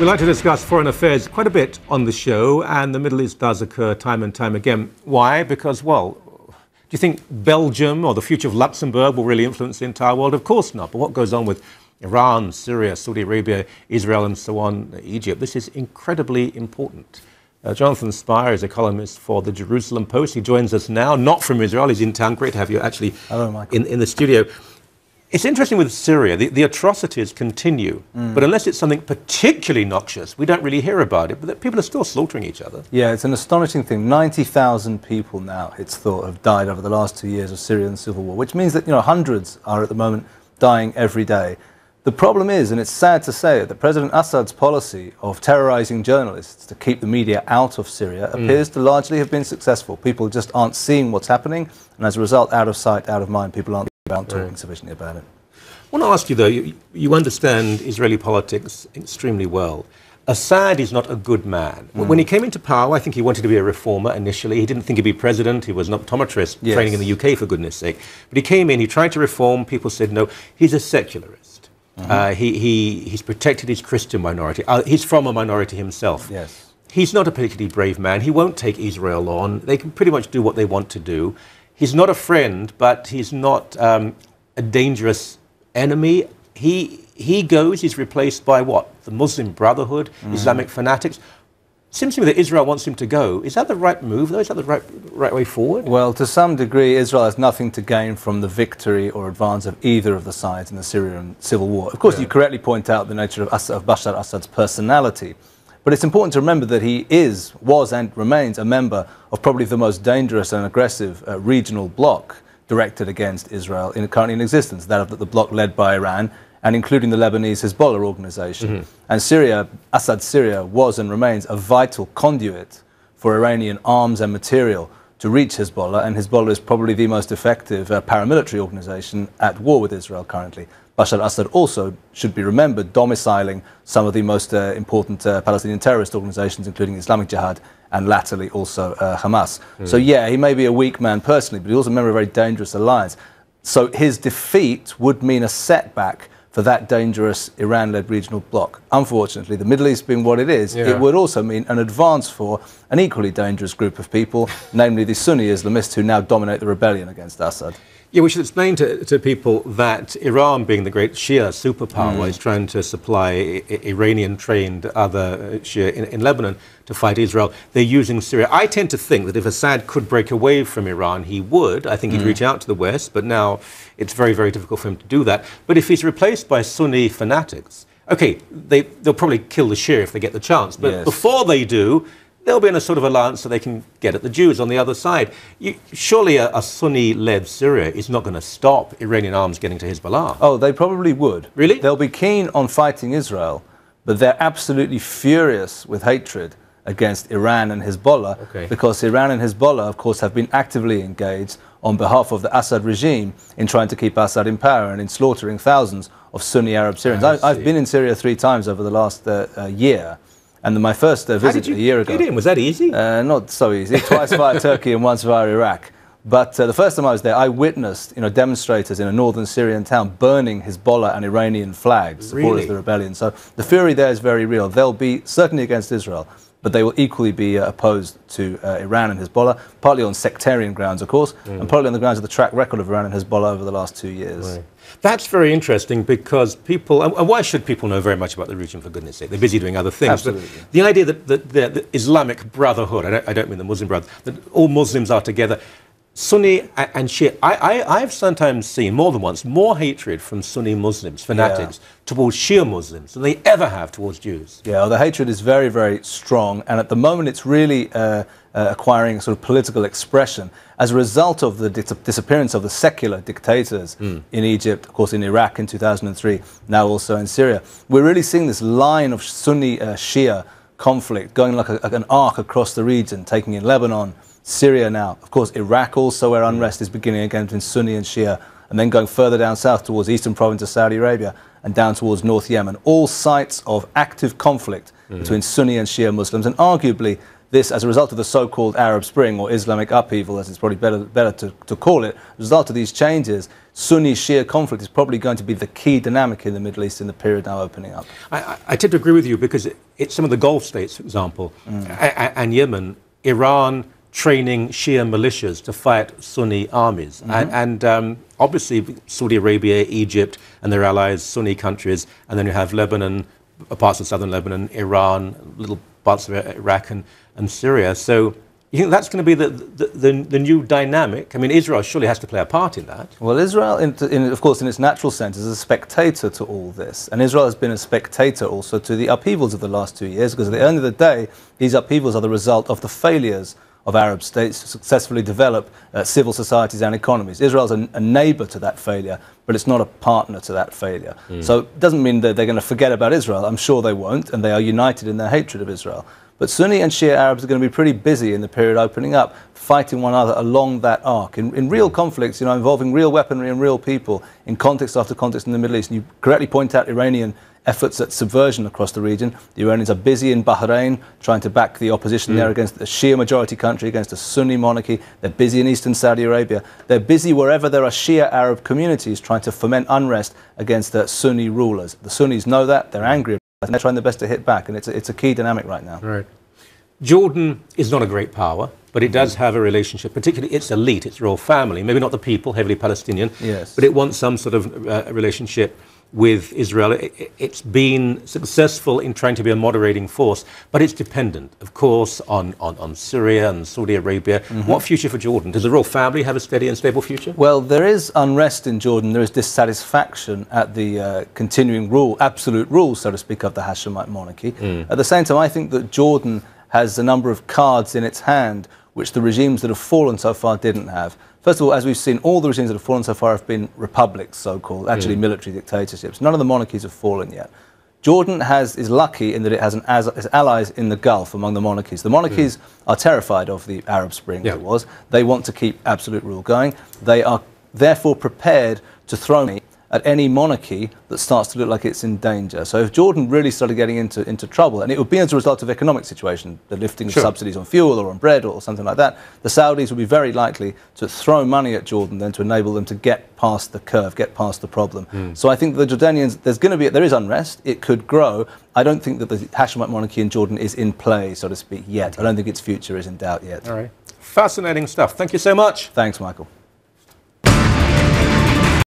We like to discuss foreign affairs quite a bit on the show, and the Middle East does occur time and time again. Why? Because, well, do you think Belgium or the future of Luxembourg will really influence the entire world? Of course not. But what goes on with Iran, Syria, Saudi Arabia, Israel, and so on, Egypt, this is incredibly important. Uh, Jonathan Spire is a columnist for the Jerusalem Post. He joins us now, not from Israel. He's in town. Great to have you actually Hello, in, in the studio. It's interesting with Syria, the, the atrocities continue, mm. but unless it's something particularly noxious, we don't really hear about it, but people are still slaughtering each other. Yeah, it's an astonishing thing. 90,000 people now, it's thought, have died over the last two years of Syrian civil war, which means that, you know, hundreds are at the moment dying every day. The problem is, and it's sad to say it, that President Assad's policy of terrorizing journalists to keep the media out of Syria mm. appears to largely have been successful. People just aren't seeing what's happening, and as a result, out of sight, out of mind, people aren't aren't talking right. sufficiently about it. I want to ask you, though, you, you understand Israeli politics extremely well. Assad is not a good man. Mm. When he mm. came into power, I think he wanted to be a reformer initially. He didn't think he'd be president. He was an optometrist yes. training in the UK, for goodness sake. But he came in, he tried to reform. People said, no, he's a secularist. Mm -hmm. uh, he, he, he's protected his Christian minority. Uh, he's from a minority himself. Yes. He's not a particularly brave man. He won't take Israel on. They can pretty much do what they want to do he's not a friend, but he's not um, a dangerous enemy. He he goes. He's replaced by what the Muslim Brotherhood, mm. Islamic fanatics. Seems to me that Israel wants him to go. Is that the right move, though? Is that the right, right way forward? Well, to some degree, Israel has nothing to gain from the victory or advance of either of the sides in the Syrian civil war. Of course, yeah. you correctly point out the nature of, Assad, of Bashar Assad's personality. But it's important to remember that he is, was, and remains a member of probably the most dangerous and aggressive uh, regional bloc directed against Israel in, currently in existence, that of the bloc led by Iran and including the Lebanese Hezbollah organization. Mm -hmm. And Syria, Assad Syria, was and remains a vital conduit for Iranian arms and material to reach Hezbollah, and Hezbollah is probably the most effective uh, paramilitary organization at war with Israel currently. Bashar Assad also should be remembered domiciling some of the most uh, important uh, Palestinian terrorist organizations, including Islamic Jihad and latterly also uh, Hamas. Mm. So, hmm. yeah, he may be a weak man personally, but he's also a member of a very dangerous alliance. So, his defeat would mean a setback for that dangerous Iran led regional bloc. Unfortunately, the Middle East being what it is, yeah. it would also mean an advance for an equally dangerous group of people, namely the Sunni Islamists who now dominate the rebellion against Assad. Yeah, we should explain to, to people that Iran, being the great Shia superpower, mm. is trying to supply Iranian trained other Shia in, in, Lebanon to fight Israel. They're using Syria. I tend to think that if Assad could break away from Iran, he would. I think he'd mm. reach out to the West, but now it's very, very difficult for him to do that. But if he's replaced by Sunni fanatics, okay, they, they'll probably kill the Shia if they get the chance. But yes. before they do, they'll be in a sort of alliance so they can get at the Jews on the other side. You, surely a, a Sunni led Syria is not going to stop Iranian arms getting to Hezbollah. Oh, they probably would. Really? They'll be keen on fighting Israel, but they're absolutely furious with hatred against Iran and Hezbollah okay. because Iran and Hezbollah, of course, have been actively engaged on behalf of the Assad regime in trying to keep Assad in power and in slaughtering thousands of Sunni Arab Syrians. I, have been in Syria three times over the last uh, uh, year. And my first uh, visit a year ago. Get in? Was that easy? Uh, not so easy. Twice via Turkey and once via Iraq. But uh, the first time I was there, I witnessed you know, demonstrators in a northern Syrian town burning Hezbollah and Iranian flags, really? supporters of the rebellion. So the fury there is very real. They'll be certainly against Israel, but they will equally be uh, opposed to uh, Iran and Hezbollah, partly on sectarian grounds, of course, mm. and partly on the grounds of the track record of Iran and Hezbollah over the last two years. Right. That's very interesting because people, and why should people know very much about the region for goodness sake? They're busy doing other things. Absolutely. But the idea that, that the Islamic Brotherhood, I don't, I don't, mean the Muslim Brotherhood, that all Muslims are together, Sunni and Shia, I, I, have sometimes seen more than once more hatred from Sunni Muslims, fanatics, yeah. towards Shia Muslims than they ever have towards Jews. Yeah, well, the hatred is very, very strong. And at the moment, it's really. Uh, uh, acquiring sort of political expression as a result of the disappearance of the secular dictators mm. in Egypt, of course, in Iraq in 2003, now also in Syria. We're really seeing this line of Sunni uh, Shia conflict going like a, an arc across the region, taking in Lebanon, Syria now, of course, Iraq also, where hmm. unrest mm. is beginning again between Sunni and Shia, and then going further down south towards eastern province of Saudi Arabia and down towards North Yemen, all sites of active conflict mm. between Sunni and Shia Muslims, and arguably this, as a result of the so-called Arab Spring or Islamic upheaval, as it's probably better, better to, to call it, as a result of these changes, Sunni-Shia conflict is probably going to be the key dynamic in the Middle East in the period now opening up. I, I, I tend to agree with you because it, it's some of the Gulf states, for example, mm. and, Yemen, Iran training Shia militias to fight Sunni armies. Mm-hmm. And, and um, obviously, Saudi Arabia, Egypt, and their allies, Sunni countries, and then you have Lebanon, parts of southern Lebanon, Iran, little parts of Iraq and, and Syria. So you think that's going to be the, the, the, the, new dynamic? I mean, Israel surely has to play a part in that. Well, Israel, in, in, of course, in its natural sense, is a spectator to all this. And Israel has been a spectator also to the upheavals of the last two years, because at the end of the day, these upheavals are the result of the failures of Arab states to successfully develop uh, civil societies and economies. Israel is a, a neighbor to that failure, but it's not a partner to that failure. Mm. So it doesn't mean that they're going to forget about Israel. I'm sure they won't, and they are united in their hatred of Israel. But Sunni and Shia Arabs are going to be pretty busy in the period opening up, fighting one another along that arc in, in real conflicts, you know, involving real weaponry and real people in context after context in the Middle East. And you correctly point out Iranian efforts at subversion across the region. The Iranians are busy in Bahrain trying to back the opposition mm. there against the Shia majority country, against a Sunni monarchy. They're busy in eastern Saudi Arabia. They're busy wherever there are Shia Arab communities trying to foment unrest against the Sunni rulers. The Sunnis know that, they're mm. angry about it, and they're trying their best to hit back, and it's a, it's a key dynamic right now. Right. Jordan is not a great power, but it does have a relationship, particularly its elite, its royal family, maybe not the people, heavily Palestinian, yes. but it wants some sort of uh, relationship with Israel. It's been successful in trying to be a moderating force, but it's dependent, of course, on, on, on Syria and Saudi Arabia. Mm-hmm. What future for Jordan? Does the royal family have a steady and stable future? Well, there is unrest in Jordan. There is dissatisfaction at the uh, continuing rule, absolute rule, so to speak, of the Hashemite monarchy. Mm. At the same time, I think that Jordan has a number of cards in its hand which the regimes that have fallen so far didn't have. First of all, as we've seen, all the regimes that have fallen so far have been republics, so-called, actually mm. military dictatorships. None of the monarchies have fallen yet. Jordan has, is lucky in that it has an, as, allies in the Gulf among the monarchies. The monarchies mm. are terrified of the Arab Spring, yeah. as it was. They want to keep absolute rule going. They are therefore prepared to throw me at any monarchy that starts to look like it's in danger. So if Jordan really started getting into, into trouble, and it would be as a result of economic situation, the lifting sure. subsidies on fuel or on bread or something like that, the Saudis would be very likely to throw money at Jordan then to enable them to get past the curve, get past the problem. Mm. So I think the Jordanians, there's going to be, there is unrest, it could grow. I don't think that the Hashemite monarchy in Jordan is in play, so to speak, yet. I don't think its future is in doubt yet. All right. Fascinating stuff. Thank you so much. Thanks, Michael.